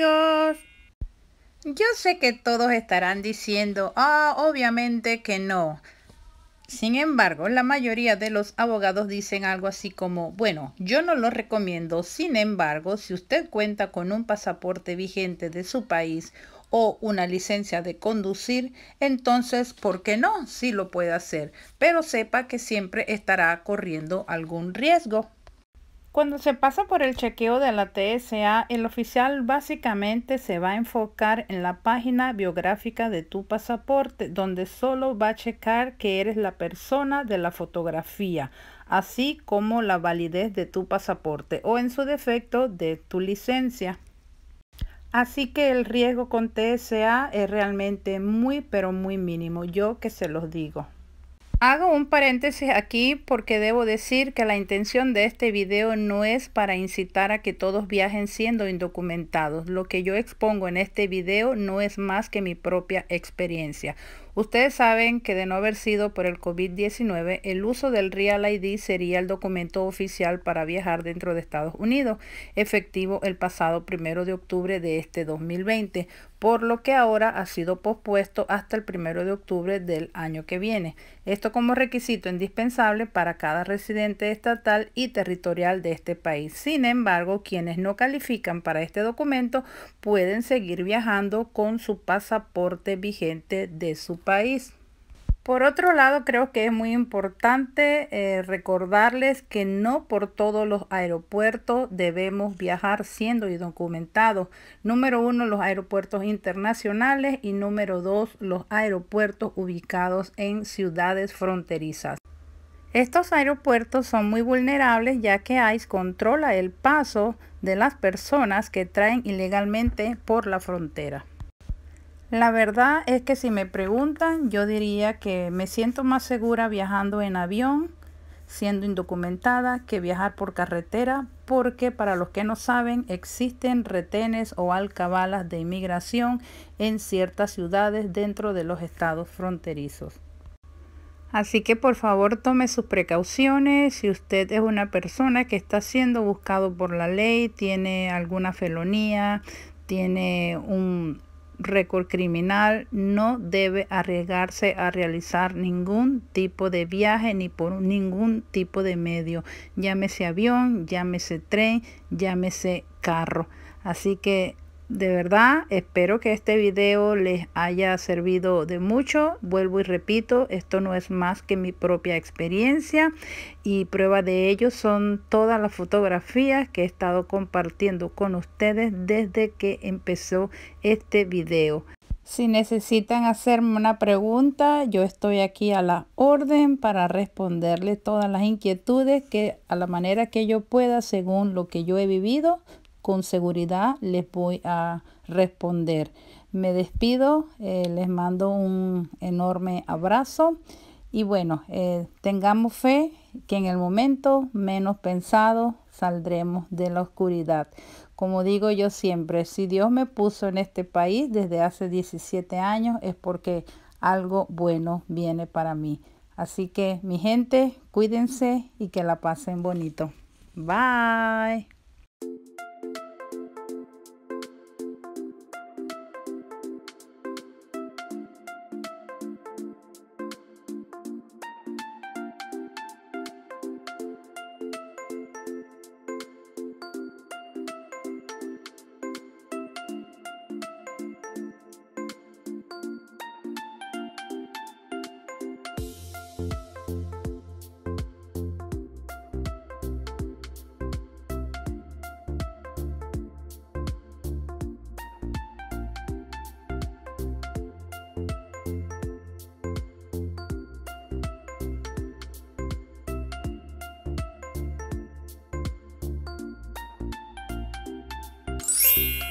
Yo sé que todos estarán diciendo, ah, obviamente que no. Sin embargo, la mayoría de los abogados dicen algo así como, bueno, yo no lo recomiendo, sin embargo, si usted cuenta con un pasaporte vigente de su país o una licencia de conducir, entonces, ¿por qué no? Sí lo puede hacer, pero sepa que siempre estará corriendo algún riesgo. Cuando se pasa por el chequeo de la TSA, el oficial básicamente se va a enfocar en la página biográfica de tu pasaporte, donde solo va a checar que eres la persona de la fotografía, así como la validez de tu pasaporte o en su defecto de tu licencia. Así que el riesgo con TSA es realmente muy pero muy mínimo, yo que se los digo. Hago un paréntesis aquí porque debo decir que la intención de este video no es para incitar a que todos viajen siendo indocumentados. Lo que yo expongo en este video no es más que mi propia experiencia. Ustedes saben que de no haber sido por el COVID-19, el uso del Real ID sería el documento oficial para viajar dentro de Estados Unidos, efectivo el pasado primero de octubre de este 2020, por lo que ahora ha sido pospuesto hasta el primero de octubre del año que viene. Esto como requisito indispensable para cada residente estatal y territorial de este país. Sin embargo, quienes no califican para este documento pueden seguir viajando con su pasaporte vigente de su país país. Por otro lado, creo que es muy importante eh, recordarles que no por todos los aeropuertos debemos viajar siendo documentados. Número uno, los aeropuertos internacionales y número dos, los aeropuertos ubicados en ciudades fronterizas. Estos aeropuertos son muy vulnerables ya que ICE controla el paso de las personas que traen ilegalmente por la frontera. La verdad es que si me preguntan, yo diría que me siento más segura viajando en avión, siendo indocumentada, que viajar por carretera, porque para los que no saben, existen retenes o alcabalas de inmigración en ciertas ciudades dentro de los estados fronterizos. Así que por favor tome sus precauciones. Si usted es una persona que está siendo buscado por la ley, tiene alguna felonía, tiene un, récord criminal, no debe arriesgarse a realizar ningún tipo de viaje ni por ningún tipo de medio, llámese avión, llámese tren, llámese carro. Así que de verdad, espero que este video les haya servido de mucho. Vuelvo y repito, esto no es más que mi propia experiencia y prueba de ello son todas las fotografías que he estado compartiendo con ustedes desde que empezó este video. Si necesitan hacerme una pregunta, yo estoy aquí a la orden para responderle todas las inquietudes que a la manera que yo pueda, según lo que yo he vivido, con seguridad les voy a responder. Me despido, eh, les mando un enorme abrazo y bueno, eh, tengamos fe que en el momento menos pensado saldremos de la oscuridad. Como digo yo siempre, si Dios me puso en este país desde hace 17 años es porque algo bueno viene para mí. Así que mi gente, cuídense y que la pasen bonito. Bye. you.